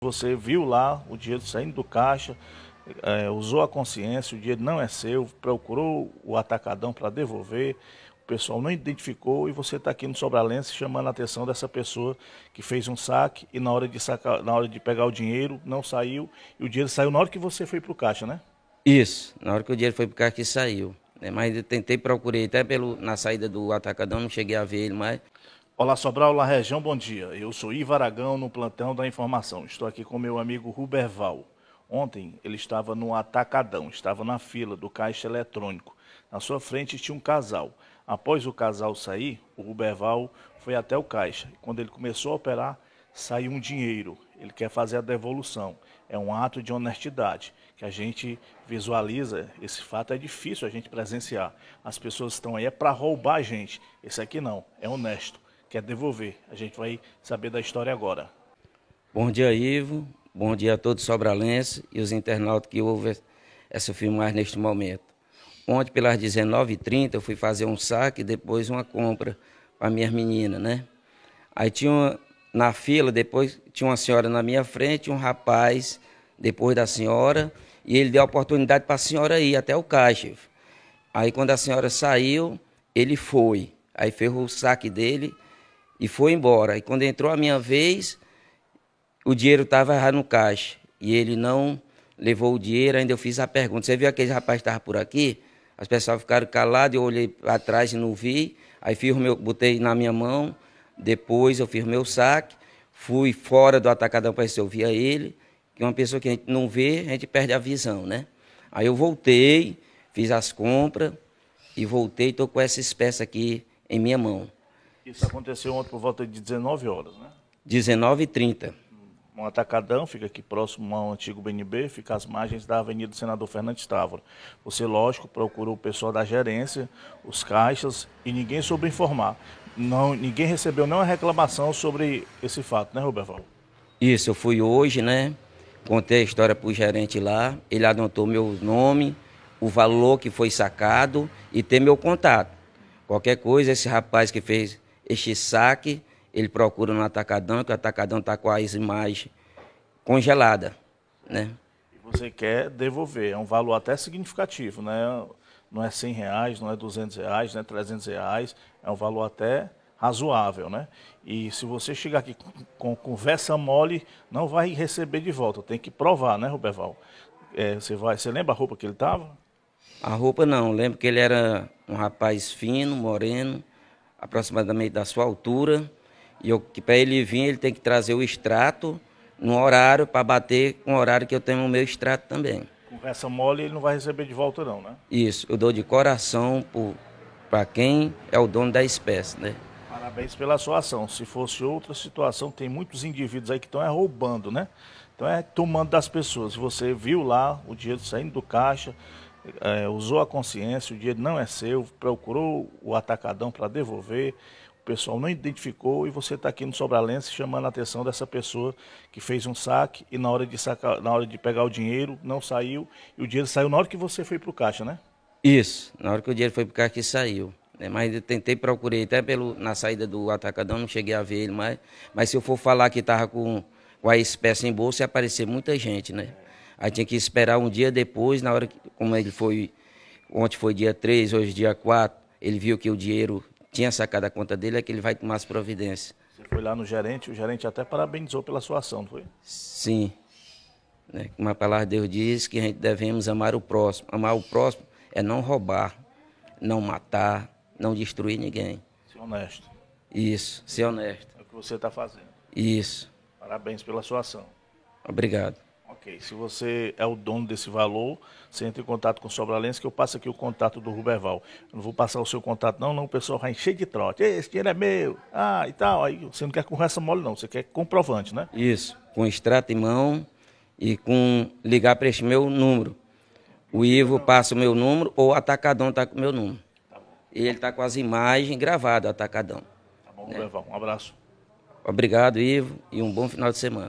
Você viu lá o dinheiro saindo do caixa, é, usou a consciência, o dinheiro não é seu, procurou o atacadão para devolver, o pessoal não identificou e você está aqui no Sobralense chamando a atenção dessa pessoa que fez um saque e na hora de, sacar, na hora de pegar o dinheiro não saiu e o dinheiro saiu na hora que você foi para o caixa, né? Isso, na hora que o dinheiro foi para o caixa saiu. Né? Mas eu tentei, procurei até pelo, na saída do atacadão, não cheguei a ver ele mais. Olá, Sobral, olá, região, bom dia. Eu sou Ivo Aragão, no plantão da informação. Estou aqui com meu amigo Ruberval. Ontem ele estava no atacadão, estava na fila do caixa eletrônico. Na sua frente tinha um casal. Após o casal sair, o Ruberval foi até o caixa. Quando ele começou a operar, saiu um dinheiro. Ele quer fazer a devolução. É um ato de honestidade que a gente visualiza. Esse fato é difícil a gente presenciar. As pessoas estão aí é para roubar a gente. Esse aqui não, é honesto quer devolver. A gente vai saber da história agora. Bom dia, Ivo. Bom dia a todos sobralenses e os internautas que ouvem essa filmagem neste momento. Ontem, pelas 19h30, eu fui fazer um saque e depois uma compra para minhas meninas, né? Aí tinha uma, na fila, depois tinha uma senhora na minha frente, um rapaz depois da senhora, e ele deu a oportunidade para a senhora ir até o caixa. Aí quando a senhora saiu, ele foi. Aí ferrou o saque dele e foi embora. E quando entrou a minha vez, o dinheiro estava errado no caixa. E ele não levou o dinheiro, ainda eu fiz a pergunta. Você viu aquele rapaz que estava por aqui? As pessoas ficaram caladas, eu olhei atrás e não vi. Aí fiz meu, botei na minha mão, depois eu fiz meu saque, fui fora do atacadão para ver se eu via ele. Que uma pessoa que a gente não vê, a gente perde a visão, né? Aí eu voltei, fiz as compras e voltei, estou com essa espécie aqui em minha mão. Isso aconteceu ontem por volta de 19 horas, né? 19h30. Um atacadão fica aqui próximo ao antigo BNB, fica às margens da Avenida Senador Fernandes Távora. Você, lógico, procurou o pessoal da gerência, os caixas e ninguém soube informar. Não, ninguém recebeu nenhuma reclamação sobre esse fato, né, Roberval? Isso, eu fui hoje, né? Contei a história para o gerente lá, ele anotou meu nome, o valor que foi sacado e tem meu contato. Qualquer coisa, esse rapaz que fez este saque, ele procura no atacadão, que o atacadão está com a imagem congelada, né? E você quer devolver, é um valor até significativo, né? Não é 100 reais, não é 200 reais, não é 300 reais, é um valor até razoável, né? E se você chegar aqui com conversa mole, não vai receber de volta, tem que provar, né, Ruberval? É, você vai, você lembra a roupa que ele tava? A roupa não, lembro que ele era um rapaz fino, moreno, aproximadamente da sua altura. E para ele vir, ele tem que trazer o extrato no horário para bater com o horário que eu tenho o meu extrato também. Com essa mole ele não vai receber de volta não, né? Isso, eu dou de coração para quem é o dono da espécie, né? Parabéns pela sua ação. Se fosse outra situação, tem muitos indivíduos aí que estão é, roubando, né? Então é tomando das pessoas. Você viu lá o dinheiro saindo do caixa, é, usou a consciência, o dinheiro não é seu, procurou o atacadão para devolver, o pessoal não identificou e você está aqui no Sobralense chamando a atenção dessa pessoa que fez um saque e na hora de, sacar, na hora de pegar o dinheiro não saiu e o dinheiro saiu na hora que você foi para o caixa, né? Isso, na hora que o dinheiro foi para o caixa que saiu. Né? Mas eu tentei, procurei até pelo, na saída do atacadão, não cheguei a ver ele mais. Mas se eu for falar que estava com, com a espécie em bolsa, ia aparecer muita gente, né? Aí tinha que esperar um dia depois, na hora que, como ele foi, ontem foi dia 3, hoje dia 4, ele viu que o dinheiro tinha sacado a conta dele, é que ele vai tomar as providências. Você foi lá no gerente, o gerente até parabenizou pela sua ação, não foi? Sim. Uma é, palavra de Deus diz que a gente devemos amar o próximo. Amar o próximo é não roubar, não matar, não destruir ninguém. Ser honesto. Isso, ser honesto. É o que você está fazendo. Isso. Parabéns pela sua ação. Obrigado. Ok. Se você é o dono desse valor, você entra em contato com o Sobralense, que eu passo aqui o contato do Ruberval. Eu não vou passar o seu contato, não, não. O pessoal vai encher de trote. Esse dinheiro é meu. Ah, e tal. Aí você não quer conversa mole, não. Você quer comprovante, né? Isso. Com extrato em mão e com ligar para este meu número. O Ivo passa o meu número ou o Atacadão está com o meu número. Tá e ele está com as imagens gravadas, Atacadão. Tá bom, né? Ruberval. Um abraço. Obrigado, Ivo, e um bom final de semana.